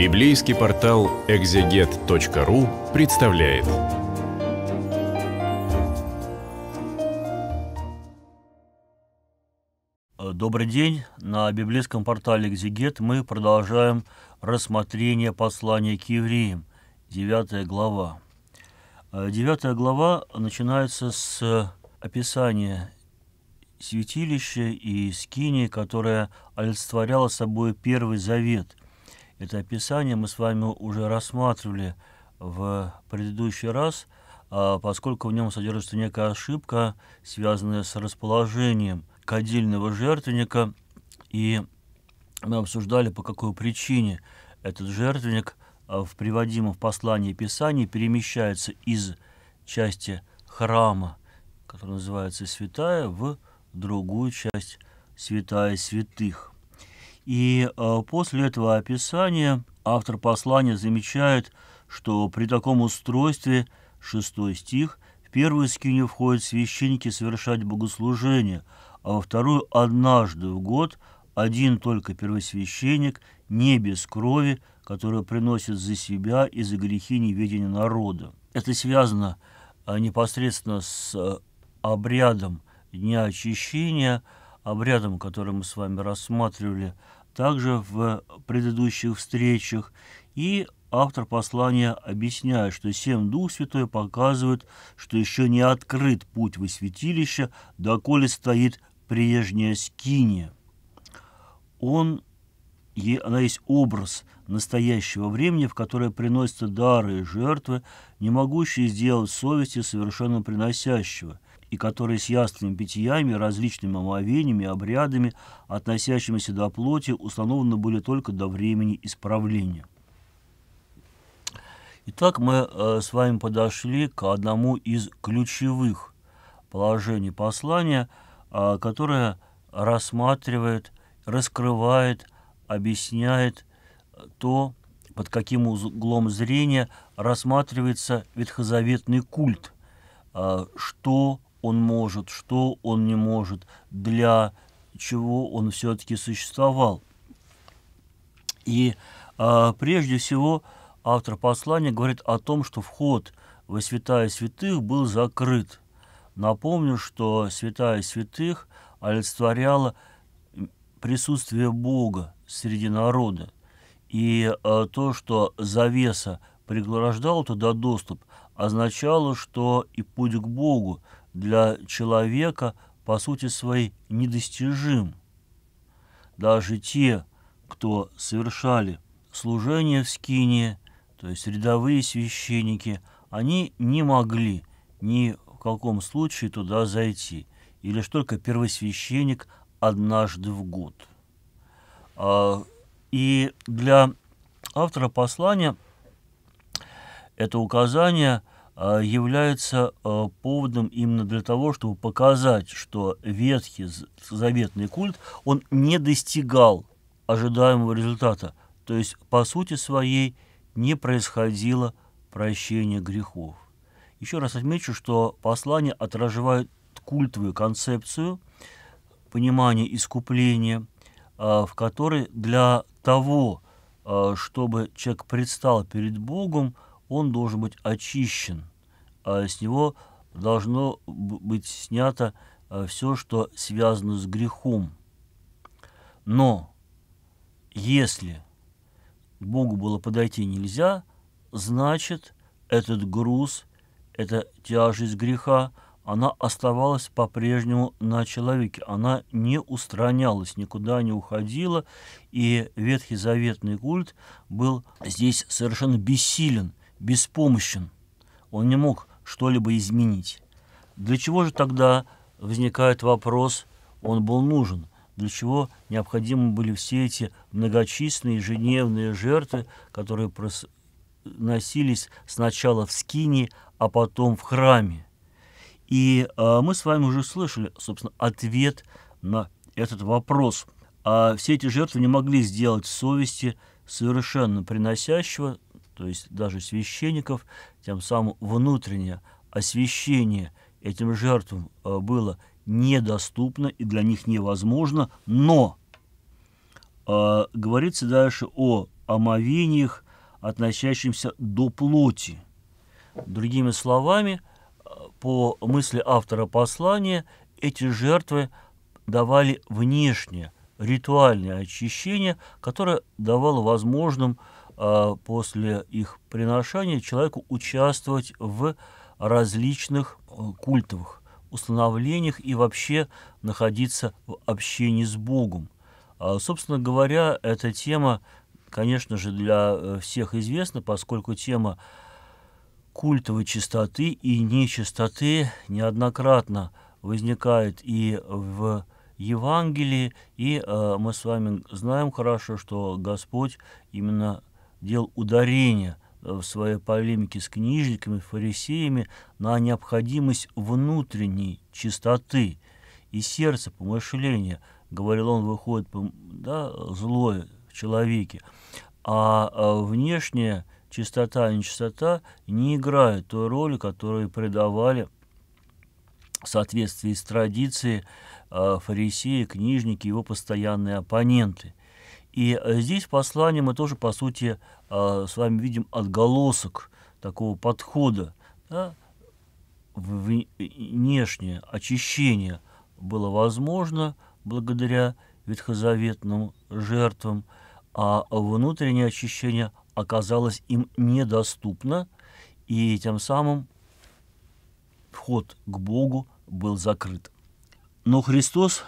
Библейский портал экзегет.ру представляет. Э, добрый день. На библейском портале «Экзегет» мы продолжаем рассмотрение послания к евреям, 9 глава. 9 э, глава начинается с описания святилища и скинии, которое олицетворяло собой Первый Завет – это описание мы с вами уже рассматривали в предыдущий раз, а, поскольку в нем содержится некая ошибка, связанная с расположением кадильного жертвенника, и мы обсуждали, по какой причине этот жертвенник а, в приводимом в послании Писании перемещается из части храма, которая называется «Святая», в другую часть «Святая святых». И э, после этого описания автор послания замечает, что при таком устройстве, шестой стих, в первую скинию входят священники совершать богослужение, а во вторую однажды в год один только первосвященник, не без крови, которая приносит за себя и за грехи неведения народа. Это связано э, непосредственно с э, обрядом Дня Очищения, обрядом, который мы с вами рассматривали также в предыдущих встречах. И автор послания объясняет, что семь Дух Святой показывает, что еще не открыт путь во святилище, доколе стоит прежняя скиния. Он, она есть образ настоящего времени, в которое приносятся дары и жертвы, не могущие сделать совести совершенно приносящего – и которые с ясными питьями, различными омовениями, обрядами, относящимися до плоти, установлены были только до времени исправления. Итак, мы э, с вами подошли к одному из ключевых положений послания, э, которое рассматривает, раскрывает, объясняет э, то, под каким углом зрения рассматривается ветхозаветный культ, э, что он может, что он не может, для чего он все-таки существовал. И э, прежде всего автор послания говорит о том, что вход во святая святых был закрыт. Напомню, что святая святых олицетворяла присутствие Бога среди народа. И э, то, что завеса преграждала туда доступ, означало, что и путь к Богу – для человека по сути своей недостижим. Даже те, кто совершали служение в Скинии, то есть рядовые священники, они не могли ни в каком случае туда зайти, или лишь только первосвященник однажды в год. А, и для автора послания это указание – а, является а, поводом именно для того, чтобы показать, что Ветхий заветный культ, он не достигал ожидаемого результата. То есть, по сути своей, не происходило прощение грехов. Еще раз отмечу, что послание отражает культовую концепцию понимания искупления, а, в которой для того, чтобы человек предстал перед Богом, он должен быть очищен Э, с него должно быть снято э, все, что связано с грехом. Но если к Богу было подойти нельзя, значит, этот груз, эта тяжесть греха, она оставалась по-прежнему на человеке, она не устранялась, никуда не уходила, и Ветхий Заветный культ был здесь совершенно бессилен, беспомощен. Он не мог что-либо изменить. Для чего же тогда возникает вопрос, он был нужен? Для чего необходимы были все эти многочисленные ежедневные жертвы, которые носились сначала в скине, а потом в храме? И э, мы с вами уже слышали, собственно, ответ на этот вопрос. А все эти жертвы не могли сделать совести совершенно приносящего то есть даже священников, тем самым внутреннее освящение этим жертвам э, было недоступно и для них невозможно, но э, говорится дальше о омовениях, относящимся до плоти. Другими словами, э, по мысли автора послания, эти жертвы давали внешнее ритуальное очищение, которое давало возможным э, а, после их приношения человеку участвовать в различных э, культовых установлениях и вообще находиться в общении с Богом. А, собственно говоря, эта тема, конечно же, для э, всех известна, поскольку тема культовой чистоты и нечистоты неоднократно возникает и в Евангелии, и э, мы с вами знаем хорошо, что Господь именно дел ударение э, в своей полемике с книжниками, фарисеями на необходимость внутренней чистоты и сердца помышления, говорил он, выходит да, злое в человеке, а э, внешняя чистота и нечистота не играют той роли, которую придавали в соответствии с традицией э, фарисеи, книжники, его постоянные оппоненты. И э, здесь в мы тоже, по сути, э, с вами видим отголосок такого подхода. Да? Внешнее очищение было возможно благодаря ветхозаветным жертвам, а внутреннее очищение оказалось им недоступно, и тем самым вход к Богу был закрыт. Но Христос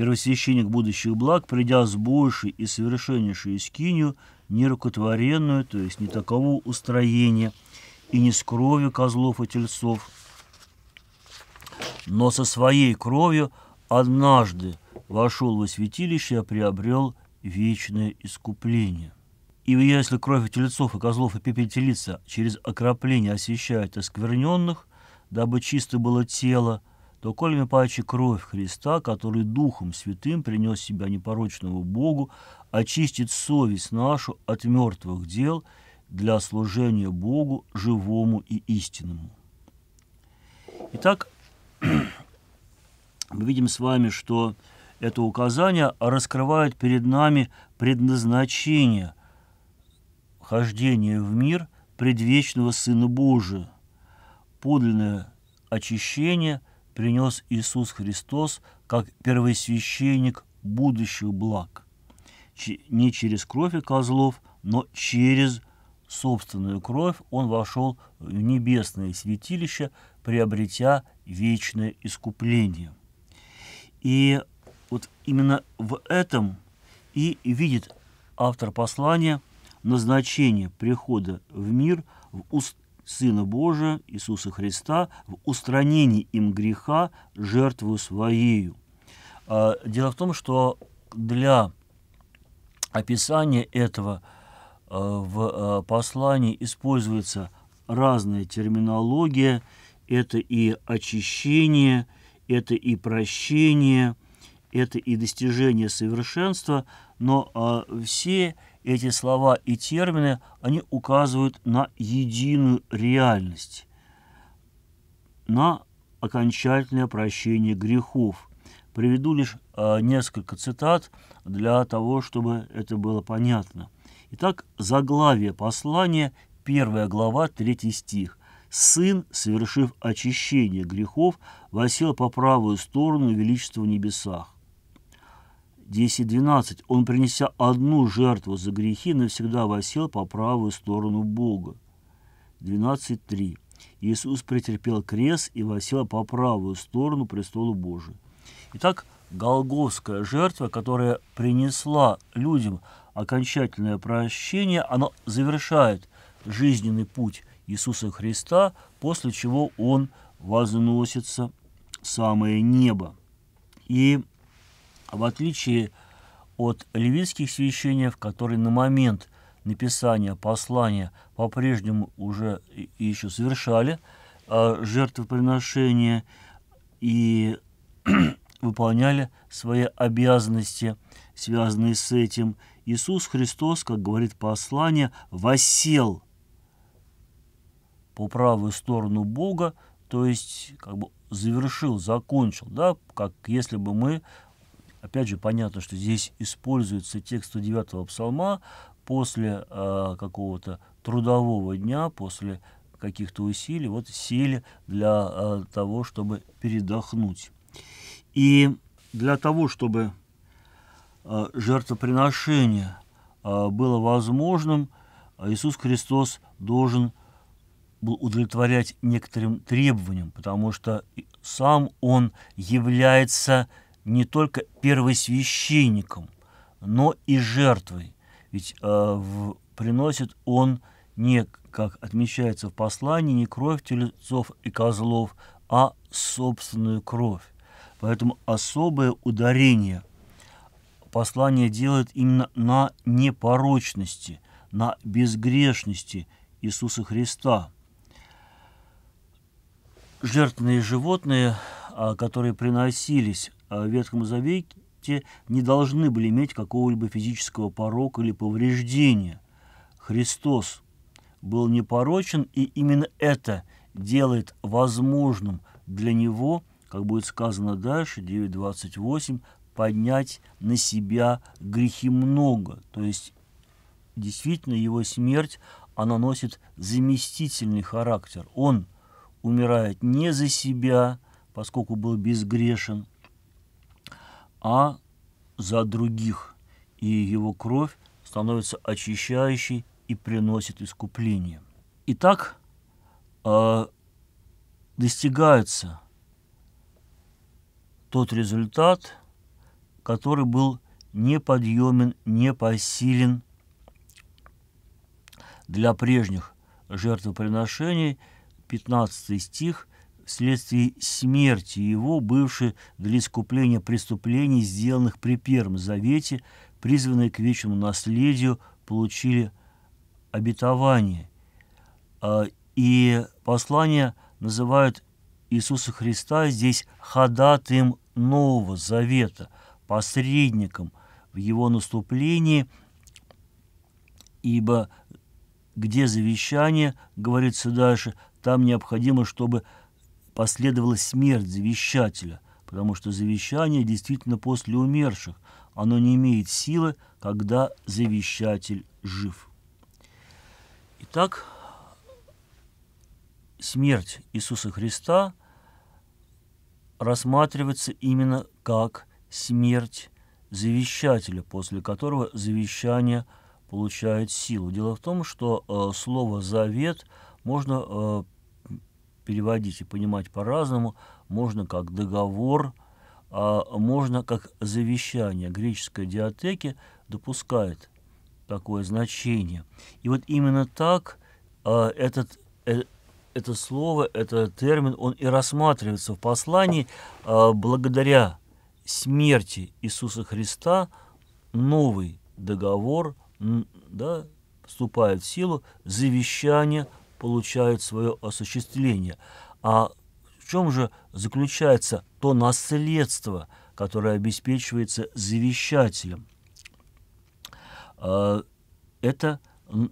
первосвященник будущих благ, придя с большей и совершеннейшей скинью, нерукотворенную, то есть не такового устроения, и не с кровью козлов и тельцов, но со своей кровью однажды вошел во святилище и приобрел вечное искупление. И если кровь тельцов и козлов и пепель через окропление освещает оскверненных, дабы чисто было тело, то кольми паче кровь Христа, который Духом Святым принес себя непорочному Богу, очистит совесть нашу от мертвых дел для служения Богу живому и истинному. Итак, мы видим с вами, что это указание раскрывает перед нами предназначение хождения в мир предвечного Сына Божия, подлинное очищение – принес Иисус Христос как первосвященник будущих благ. Не через кровь и козлов, но через собственную кровь он вошел в небесное святилище, приобретя вечное искупление. И вот именно в этом и видит автор послания назначение прихода в мир в, уст, Сына Божия Иисуса Христа в устранении им греха жертву своею. А, дело в том, что для описания этого а, в а, послании используется разная терминология. Это и очищение, это и прощение, это и достижение совершенства, но все эти слова и термины, они указывают на единую реальность, на окончательное прощение грехов. Приведу лишь а, несколько цитат для того, чтобы это было понятно. Итак, заглавие послания, первая глава, третий стих. «Сын, совершив очищение грехов, восел по правую сторону величества в небесах». 10.12. Он, принеся одну жертву за грехи, навсегда восел по правую сторону Бога. 12.3. Иисус претерпел крест и восел по правую сторону престола Божия. Итак, Голговская жертва, которая принесла людям окончательное прощение, она завершает жизненный путь Иисуса Христа, после чего Он возносится в самое небо. И а в отличие от левитских священников, которые на момент написания послания по-прежнему уже еще совершали а, жертвоприношения и выполняли свои обязанности, связанные с этим. Иисус Христос, как говорит послание, восел по правую сторону Бога, то есть как бы завершил, закончил, да, как если бы мы Опять же, понятно, что здесь используется текст 109-го псалма после э, какого-то трудового дня, после каких-то усилий, вот сели для э, того, чтобы передохнуть. И для того, чтобы э, жертвоприношение э, было возможным, Иисус Христос должен был удовлетворять некоторым требованиям, потому что сам Он является не только первосвященником, но и жертвой. Ведь э, в, приносит он не, как отмечается в послании, не кровь тельцов и козлов, а собственную кровь. Поэтому особое ударение послание делает именно на непорочности, на безгрешности Иисуса Христа. Жертвенные животные, а, которые приносились Э, Ветхом Завете не должны были иметь какого-либо физического порока или повреждения. Христос был непорочен, и именно это делает возможным для него, как будет сказано дальше, 9.28, поднять на себя грехи много. То есть, действительно, его смерть, она носит заместительный характер. Он умирает не за себя, поскольку был безгрешен – а за других, и его кровь становится очищающей и приносит искупление. Итак, э, достигается тот результат, который был неподъемен, непосилен для прежних жертвоприношений. 15 стих вследствие смерти его, бывшей для искупления преступлений, сделанных при Первом Завете, призванные к вечному наследию, получили обетование. А, и послание называют Иисуса Христа здесь ходатым Нового Завета, посредником в его наступлении, ибо где завещание, говорится дальше, там необходимо, чтобы – последовала смерть завещателя, потому что завещание действительно после умерших, оно не имеет силы, когда завещатель жив. Итак, смерть Иисуса Христа рассматривается именно как смерть завещателя, после которого завещание получает силу. Дело в том, что э, слово «завет» можно э, переводить и понимать по-разному, можно как договор, а можно как завещание. Греческая диатеки допускает такое значение. И вот именно так а, этот, э, это слово, этот термин, он и рассматривается в послании а, благодаря смерти Иисуса Христа новый договор да, вступает в силу завещание получают свое осуществление. А в чем же заключается то наследство, которое обеспечивается завещателем? А, это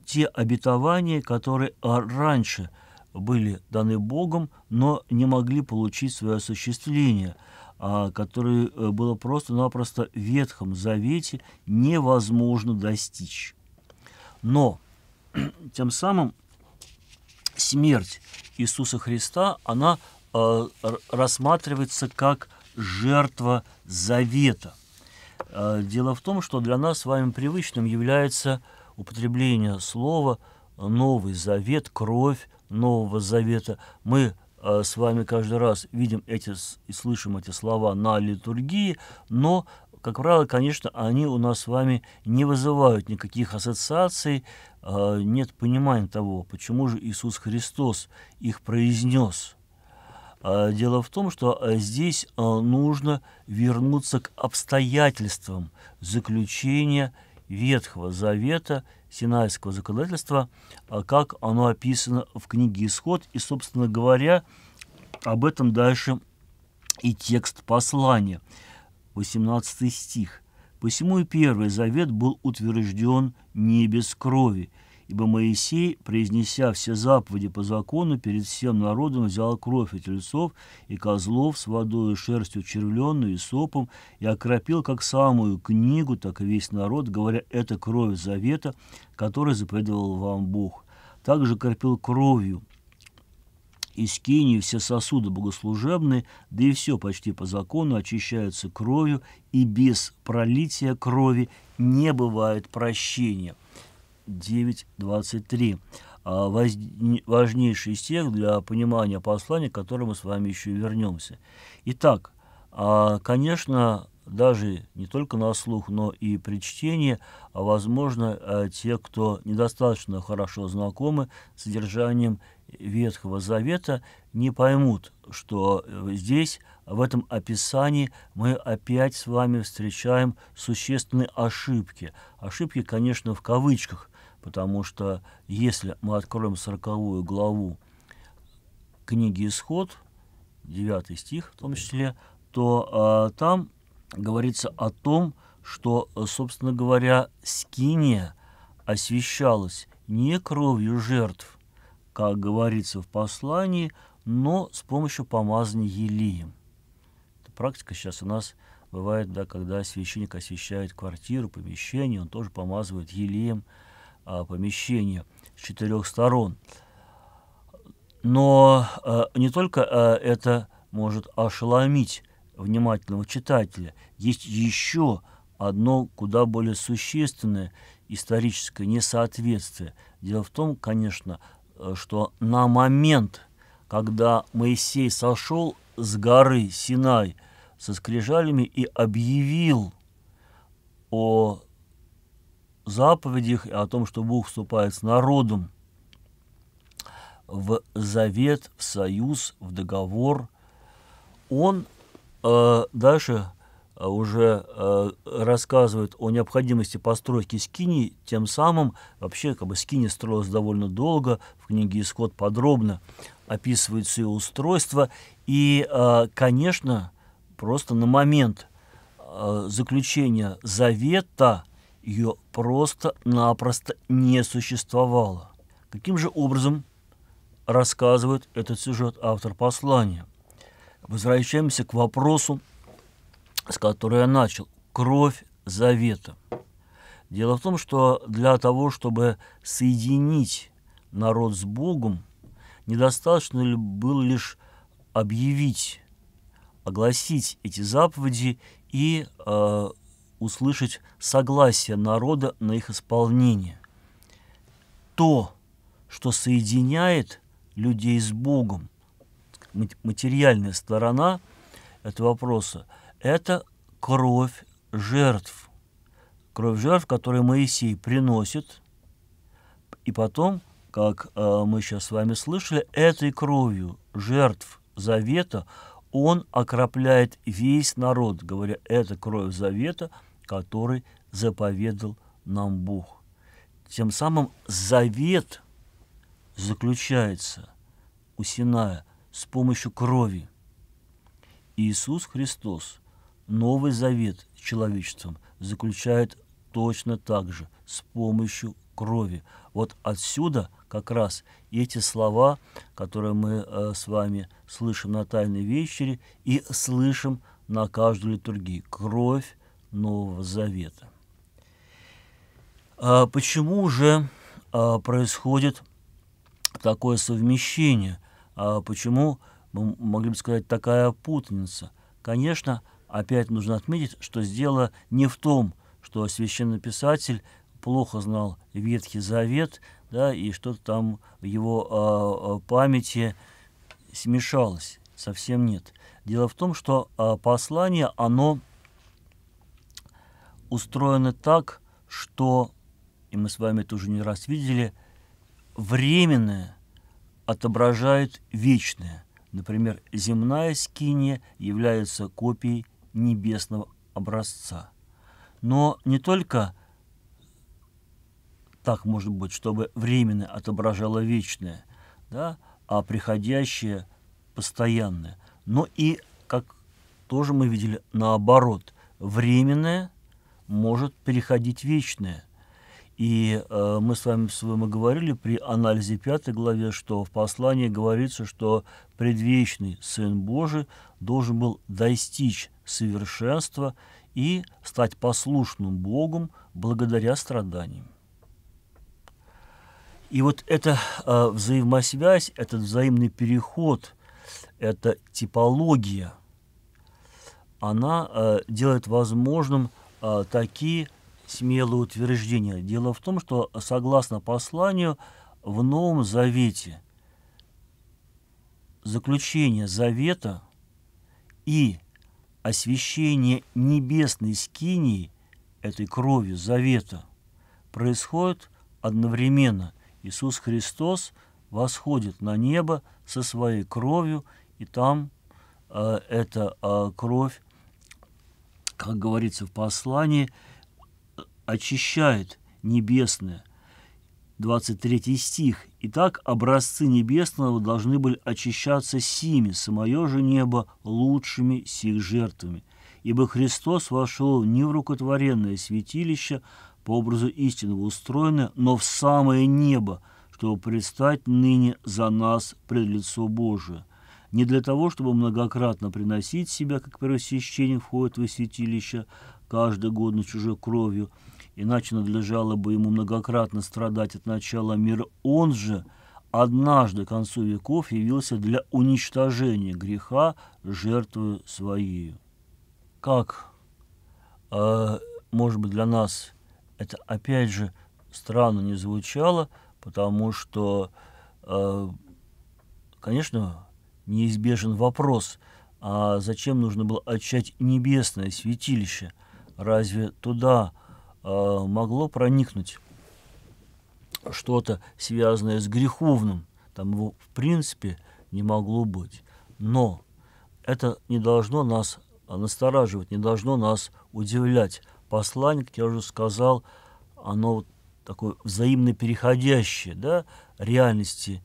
те обетования, которые а, раньше были даны Богом, но не могли получить свое осуществление, а, которое э, было просто-напросто в Ветхом Завете невозможно достичь. Но тем самым смерть Иисуса Христа, она э, рассматривается как жертва завета. Э, дело в том, что для нас с вами привычным является употребление слова «Новый Завет», «Кровь Нового Завета». Мы э, с вами каждый раз видим эти и слышим эти слова на литургии, но как правило, конечно, они у нас с вами не вызывают никаких ассоциаций, а, нет понимания того, почему же Иисус Христос их произнес. А, дело в том, что а, здесь нужно вернуться к обстоятельствам заключения Ветхого Завета, Синайского законодательства, как оно описано в книге «Исход». И, собственно говоря, об этом дальше и текст послания – 18 стих. «Посему и первый завет был утвержден не без крови, ибо Моисей, произнеся все заповеди по закону, перед всем народом взял кровь от тельцов и козлов с водой и шерстью червленную и сопом и окропил как самую книгу, так и весь народ, говоря, это кровь завета, который заповедовал вам Бог. Также окропил кровью из кинии все сосуды богослужебные, да и все почти по закону очищаются кровью, и без пролития крови не бывает прощения. 9.23. А, важнейший из тех для понимания послания, к которому мы с вами еще вернемся. Итак, а, конечно, даже не только на слух, но и при чтении, а, возможно, э, те, кто недостаточно хорошо знакомы с содержанием Ветхого Завета не поймут, что э, здесь, в этом описании, мы опять с вами встречаем существенные ошибки. Ошибки, конечно, в кавычках, потому что если мы откроем 40 главу книги «Исход», 9 стих в том числе, то а, там говорится о том, что, э, собственно говоря, скиния освещалась не кровью жертв, как говорится в послании, но с помощью помазания елеем. Эта практика сейчас у нас бывает, да, когда священник освещает квартиру, помещение, он тоже помазывает елеем а, помещение с четырех сторон. Но а, не только а, это может ошеломить внимательного читателя, есть еще одно куда более существенное историческое несоответствие. Дело в том, конечно, Э, что на момент, когда Моисей сошел с горы Синай со скрижалями и объявил о заповедях и о том, что Бог вступает с народом в завет, в союз, в договор, он э, дальше уже э, рассказывает о необходимости постройки скини, тем самым вообще как бы скини строилась довольно долго, в книге «Исход» подробно описывается ее устройство, и, э, конечно, просто на момент э, заключения завета ее просто-напросто не существовало. Каким же образом рассказывает этот сюжет автор послания? Возвращаемся к вопросу с которой я начал, кровь завета. Дело в том, что для того, чтобы соединить народ с Богом, недостаточно было лишь объявить, огласить эти заповеди и э, услышать согласие народа на их исполнение. То, что соединяет людей с Богом, материальная сторона этого вопроса – это кровь жертв. Кровь жертв, которую Моисей приносит, и потом, как э, мы сейчас с вами слышали, этой кровью жертв завета он окропляет весь народ, говоря, это кровь завета, который заповедал нам Бог. Тем самым завет заключается у Синая с помощью крови. Иисус Христос – Новый Завет человечеством заключает точно так же, с помощью крови. Вот отсюда как раз эти слова, которые мы э, с вами слышим на Тайной вечере и слышим на каждую литургии. Кровь Нового Завета. А почему же а, происходит такое совмещение? А почему, мы могли бы сказать, такая путаница? Конечно, опять нужно отметить, что дело не в том, что священнописатель плохо знал Ветхий Завет, да, и что-то там в его э, памяти смешалось, совсем нет. Дело в том, что э, послание, оно устроено так, что, и мы с вами это уже не раз видели, временное отображает вечное. Например, земная скиния является копией небесного образца. Но не только так может быть, чтобы временно отображало вечное, да, а приходящее постоянное, но и, как тоже мы видели, наоборот, временное может переходить вечное. И э, мы с вами, с вами говорили при анализе пятой главе, что в послании говорится, что предвечный Сын Божий должен был достичь совершенства и стать послушным Богом благодаря страданиям. И вот эта э, взаимосвязь, этот взаимный переход, эта типология, она э, делает возможным э, такие смелые утверждения. Дело в том, что согласно посланию в Новом Завете заключение завета и освящение небесной скинии этой крови завета происходит одновременно. Иисус Христос восходит на небо со своей кровью, и там э, эта э, кровь, как говорится в послании, очищает небесное. 23 стих. Итак, образцы небесного должны были очищаться сими, самое же небо лучшими сих жертвами, ибо Христос вошел не в рукотворенное святилище, по образу истинного устроенное, но в самое небо, чтобы предстать ныне за нас пред лицо Божие. Не для того, чтобы многократно приносить себя, как первосвященник входит во святилище, каждый год на чужой кровью, иначе надлежало бы ему многократно страдать от начала мира, он же однажды к концу веков явился для уничтожения греха жертвою своей. Как, э, может быть, для нас это опять же странно не звучало, потому что, э, конечно, неизбежен вопрос, а зачем нужно было отчать небесное святилище? Разве туда Э, могло проникнуть что-то, связанное с греховным. Там его, в принципе, не могло быть. Но это не должно нас а, настораживать, не должно нас удивлять. Послание, как я уже сказал, оно такое взаимно переходящее, да, реальности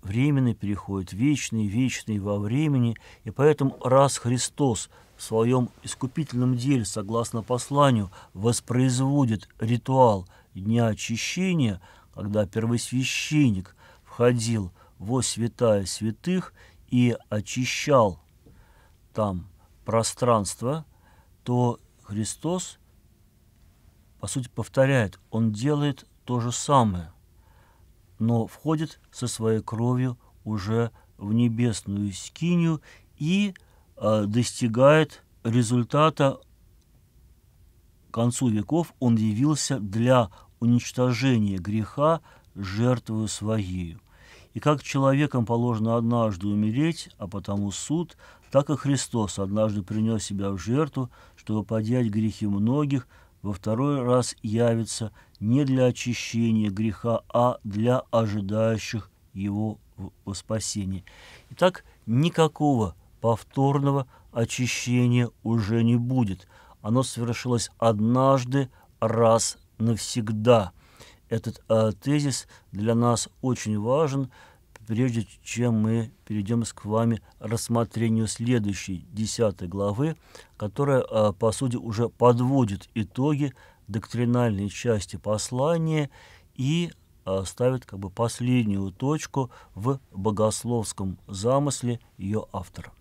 временный переходит, вечный, вечный во времени. И поэтому раз Христос в своем искупительном деле, согласно посланию, воспроизводит ритуал Дня Очищения, когда первосвященник входил во святая святых и очищал там пространство, то Христос, по сути, повторяет, Он делает то же самое, но входит со своей кровью уже в небесную скинию и – Э, достигает результата к концу веков он явился для уничтожения греха жертвою своею. И как человеком положено однажды умереть, а потому суд, так и Христос однажды принес себя в жертву, чтобы поднять грехи многих, во второй раз явится не для очищения греха, а для ожидающих его спасения спасение. Итак, никакого повторного очищения уже не будет. Оно совершилось однажды, раз навсегда. Этот э, тезис для нас очень важен, прежде чем мы перейдем к вами рассмотрению следующей, десятой главы, которая, э, по сути, уже подводит итоги доктринальной части послания и э, ставит как бы последнюю точку в богословском замысле ее автора.